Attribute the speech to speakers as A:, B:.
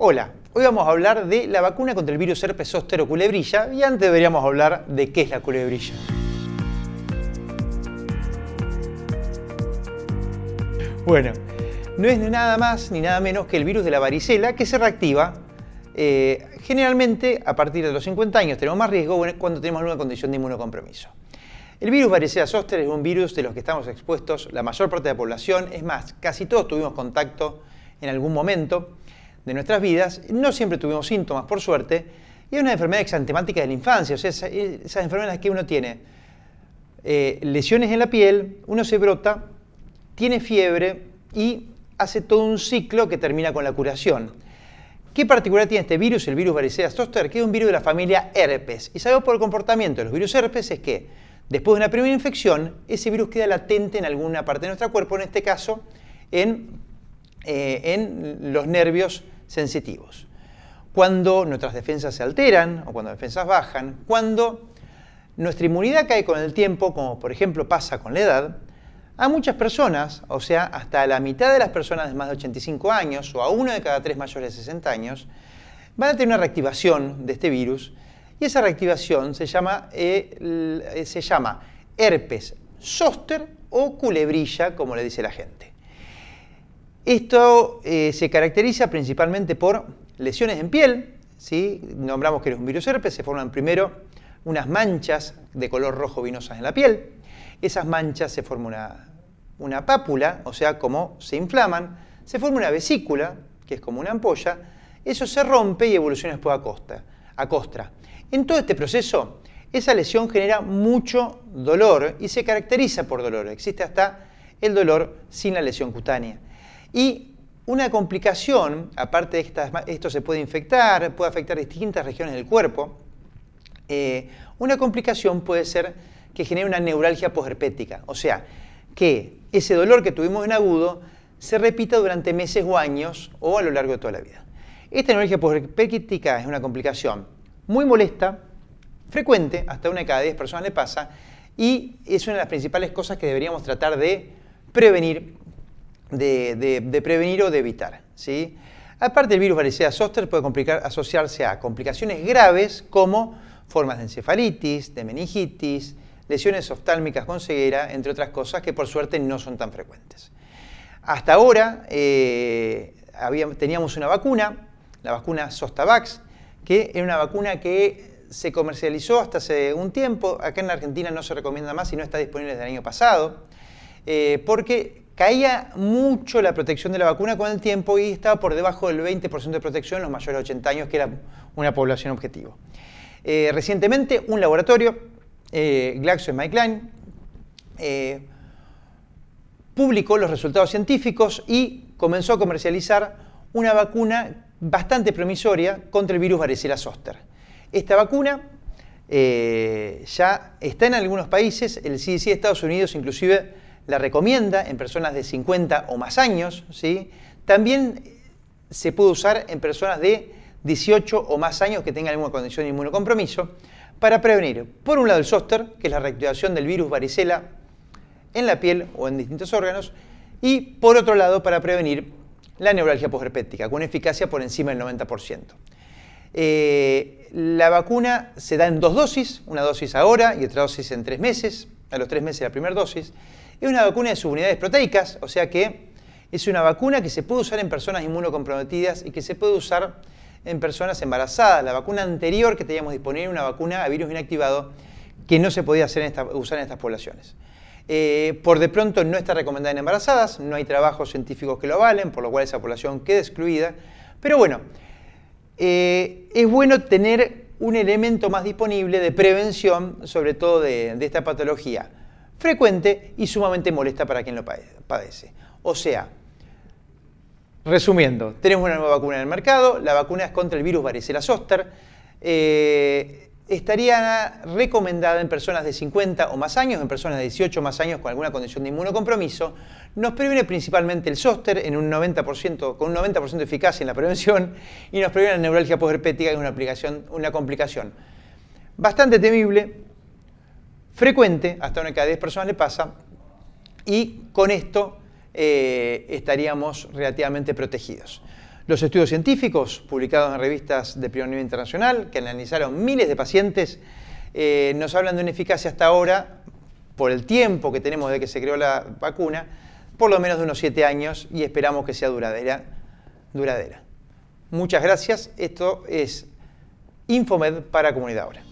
A: Hola, hoy vamos a hablar de la vacuna contra el virus herpes zóster o culebrilla y antes deberíamos hablar de qué es la culebrilla. Bueno, no es nada más ni nada menos que el virus de la varicela que se reactiva eh, generalmente a partir de los 50 años. Tenemos más riesgo cuando tenemos una condición de inmunocompromiso. El virus varicela zóster es un virus de los que estamos expuestos la mayor parte de la población, es más, casi todos tuvimos contacto en algún momento de nuestras vidas, no siempre tuvimos síntomas, por suerte, y es una enfermedad exantemática de la infancia, o sea, esas, enfermedades que uno tiene. Eh, lesiones en la piel, uno se brota, tiene fiebre y hace todo un ciclo que termina con la curación. ¿Qué particular tiene este virus, el virus varicela zoster, que es un virus de la familia herpes? Y sabemos por el comportamiento de los virus herpes es que después de una primera infección, ese virus queda latente en alguna parte de nuestro cuerpo, en este caso en, eh, en los nervios sensitivos. Cuando nuestras defensas se alteran o cuando defensas bajan, cuando nuestra inmunidad cae con el tiempo, como por ejemplo pasa con la edad, a muchas personas, o sea, hasta la mitad de las personas de más de 85 años o a uno de cada tres mayores de 60 años, van a tener una reactivación de este virus y esa reactivación se llama, eh, se llama herpes zoster o culebrilla, como le dice la gente. Esto eh, se caracteriza principalmente por lesiones en piel, nombramos que es un virus herpes, se forman primero unas manchas de color rojo vinosas en la piel, esas manchas se forman una, pápula, o sea, como se inflaman, se forma una vesícula, que es como una ampolla, eso se rompe y evoluciona después a, a costra. En todo este proceso, esa lesión genera mucho dolor y se caracteriza por dolor. Existe hasta el dolor sin la lesión cutánea. Y una complicación, aparte de estas, esto se puede infectar, puede afectar distintas regiones del cuerpo, eh, una complicación puede ser que genere una neuralgia posherpética, o sea, que ese dolor que tuvimos en agudo se repita durante meses o años o a lo largo de toda la vida. Esta neuralgia posherpética es una complicación muy molesta, frecuente, hasta una de cada 10 personas le pasa, y es una de las principales cosas que deberíamos tratar de prevenir de, prevenir o de evitar. ¿sí? Aparte, el virus varicela zoster puede complicar, asociarse a complicaciones graves como formas de encefalitis, de meningitis, lesiones oftálmicas con ceguera, entre otras cosas que por suerte no son tan frecuentes. Hasta ahora eh, teníamos una vacuna, la vacuna Sostavax, que era una vacuna que se comercializó hasta hace un tiempo, acá en Argentina no se recomienda más y no está disponible desde el año pasado, eh, porque Caía mucho la protección de la vacuna con el tiempo y estaba por debajo del 20% de protección en los mayores de 80 años, que era una población objetivo. Eh, recientemente, un laboratorio, eh, GlaxoSmithKline, eh, publicó los resultados científicos y comenzó a comercializar una vacuna bastante promisoria contra el virus varicela zoster. Esta vacuna eh, ya está en algunos países, el CDC de Estados Unidos inclusive la recomienda en personas de 50 o más años, ¿sí? También eh, se puede usar en personas de 18 o más años que tengan alguna condición de inmunocompromiso para prevenir, por un lado, el zóster, que es la reactivación del virus varicela en la piel o en distintos órganos, y por otro lado, para prevenir la neuralgia posherpética, con eficacia por encima del 90%. Eh, la vacuna se da en dos dosis, una dosis ahora y otra dosis en tres meses, a los tres meses de la primera dosis. Es una vacuna de subunidades proteicas, o sea que es una vacuna que se puede usar en personas inmunocomprometidas y que se puede usar en personas embarazadas. La vacuna anterior que teníamos disponible era una vacuna a virus inactivado que no se podía hacer usar en estas poblaciones. Eh, por de pronto no está recomendada en embarazadas, no hay trabajos científicos que lo valen, por lo cual esa población queda excluida. Pero bueno, eh, es bueno tener un elemento más disponible de prevención, sobre todo de esta patología frecuente y sumamente molesta para quien lo padece. O sea, resumiendo, tenemos una nueva vacuna en el mercado, la vacuna es contra el virus varicela zoster, eh, estaría recomendada en personas de 50 o más años, en personas de 18 o más años con alguna condición de inmunocompromiso, nos previene principalmente el zóster en un 90%, con un 90% de eficacia en la prevención y nos previene la neuralgia posherpética, que es una complicación bastante temible, frecuente, hasta una cada 10 personas le pasa, y con esto eh, estaríamos relativamente protegidos. Los estudios científicos publicados en revistas de primer nivel internacional, que analizaron miles de pacientes, eh, nos hablan de una eficacia hasta ahora, por el tiempo que tenemos de que se creó la vacuna, por lo menos de unos 7 años y esperamos que sea duradera. duradera. Muchas gracias. Esto es Infomed para Comunidad Ahora.